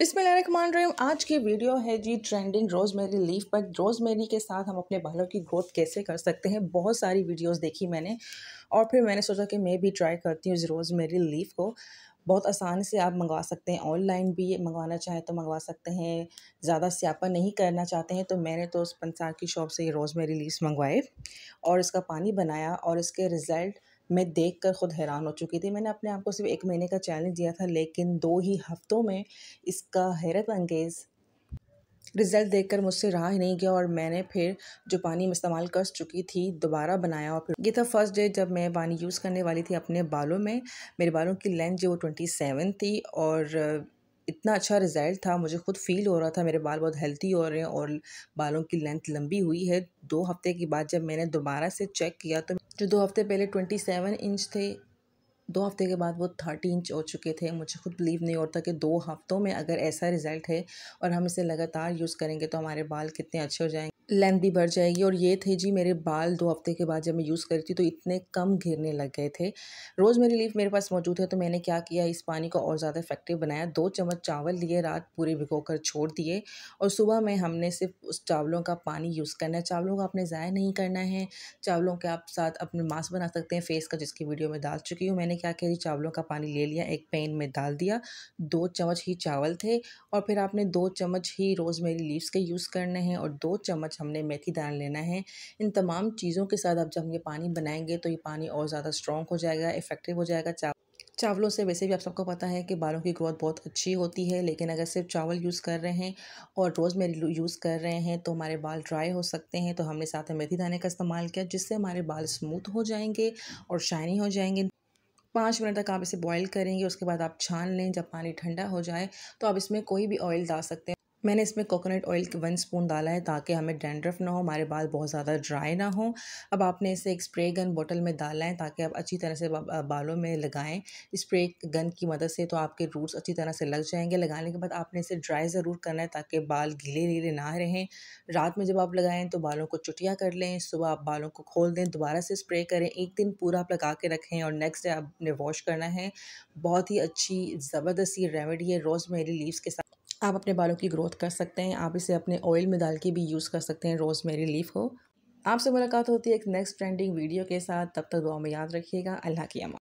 रही हूँ आज की वीडियो है जी ट्रेंडिंग रोज़मेरी लीफ पर रोज़मेरी के साथ हम अपने बालों की ग्रोथ कैसे कर सकते हैं बहुत सारी वीडियोस देखी मैंने और फिर मैंने सोचा कि मैं भी ट्राई करती हूँ इस रोज़मेरी लीफ को बहुत आसानी से आप मंगवा सकते हैं ऑनलाइन भी मंगवाना चाहें तो मंगवा सकते हैं ज़्यादा स्यापा नहीं करना चाहते हैं तो मैंने तो उस पंसार की शॉप से ये रोज़मेरी लीव्स मंगवाए और इसका पानी बनाया और इसके रिज़ल्ट मैं देख कर ख़ुद हैरान हो चुकी थी मैंने अपने आप को सिर्फ एक महीने का चैलेंज दिया था लेकिन दो ही हफ्तों में इसका हैरत अंगेज़ रिज़ल्ट देखकर मुझसे रहा ही नहीं गया और मैंने फिर जो पानी इस्तेमाल कर चुकी थी दोबारा बनाया और फिर ये था फर्स्ट डे जब मैं पानी यूज़ करने वाली थी अपने बालों में मेरे बालों की लेंथ जो वो ट्वेंटी सेवन थी और इतना अच्छा रिज़ल्ट था मुझे खुद फ़ील हो रहा था मेरे बाल बहुत हेल्थी हो रहे हैं और बालों की लेंथ लंबी हुई है दो हफ्ते के बाद जब मैंने दोबारा से चेक किया तो जो दो हफ्ते पहले ट्वेंटी सेवन इंच थे दो हफ्ते के बाद वो थर्टी इंच हो चुके थे मुझे खुद बिलीव नहीं होता कि दो हफ्तों में अगर ऐसा रिज़ल्ट है और हम इसे लगातार यूज़ करेंगे तो हमारे बाल कितने अच्छे हो जाएंगे लेंथ भी बढ़ जाएगी और ये थे जी मेरे बाल दो हफ्ते के बाद जब मैं यूज़ करी थी तो इतने कम घिरने लग गए थे रोज़ मेरी लीफ मेरे पास मौजूद है तो मैंने क्या किया इस पानी को और ज़्यादा इफेक्टिव बनाया दो चम्मच चावल लिए रात पूरे भिगो कर छोड़ दिए और सुबह में हमने सिर्फ उस चावलों का पानी यूज़ करना है चावलों को आपने ज़ाया नहीं करना है चावलों के आप साथ अपने मास्क बना सकते हैं फेस का जिसकी वीडियो में डाल चुकी हूँ मैंने क्या किया चावलों का पानी ले लिया एक पेन में डाल दिया दो चम्मच ही चावल थे और फिर आपने दो चम्मच ही रोज मेरी लीव्स के यूज़ करने हैं और दो चम्मच हमने मेथी दान लेना है इन तमाम चीज़ों के साथ अब जब हम ये पानी बनाएंगे तो ये पानी और ज़्यादा स्ट्रॉन्ग हो जाएगा इफेक्टिव हो जाएगा चावलों से वैसे भी आप सबको पता है कि बालों की ग्रोथ बहुत अच्छी होती है लेकिन अगर सिर्फ चावल यूज़ कर रहे हैं और रोज़ रोज़मेरी यूज़ कर रहे हैं तो हमारे बाल ड्राई हो सकते हैं तो हमने साथ में मेथी दाने का इस्तेमाल किया जिससे हमारे बाल स्मूथ हो जाएंगे और शाइनी हो जाएंगे पाँच मिनट तक आप इसे बॉईल करेंगे उसके बाद आप छान लें जब पानी ठंडा हो जाए तो आप इसमें कोई भी ऑयल डाल सकते हैं मैंने इसमें कोकोनट ऑयल के वन स्पून डाला है ताकि हमें डेंड्रफ ना हो हमारे बाल बहुत ज़्यादा ड्राई ना हो अब आपने इसे एक स्प्रे गन बोतल में डाला है ताकि आप अच्छी तरह से बालों में लगाएं स्प्रे गन की मदद से तो आपके रूट्स अच्छी तरह से लग जाएंगे लगाने के बाद आपने इसे ड्राई ज़रूर करना है ताकि बाल गीले गीले ना रहें रात में जब आप लगाएँ तो बालों को चुटिया कर लें सुबह आप बालों को खोल दें दोबारा से स्प्रे करें एक दिन पूरा आप लगा के रखें और नेक्स्ट डे आपने वॉश करना है बहुत ही अच्छी ज़बरदस्त रेमेडी है रोज़ मेरी लीव्स के साथ आप अपने बालों की ग्रोथ कर सकते हैं आप इसे अपने ऑयल में डाल के भी यूज़ कर सकते हैं रोज़ मेरी लीफ हो आपसे मुलाकात होती है एक नेक्स्ट ट्रेंडिंग वीडियो के साथ तब तक दुआ में याद रखिएगा अल्लाह की अमान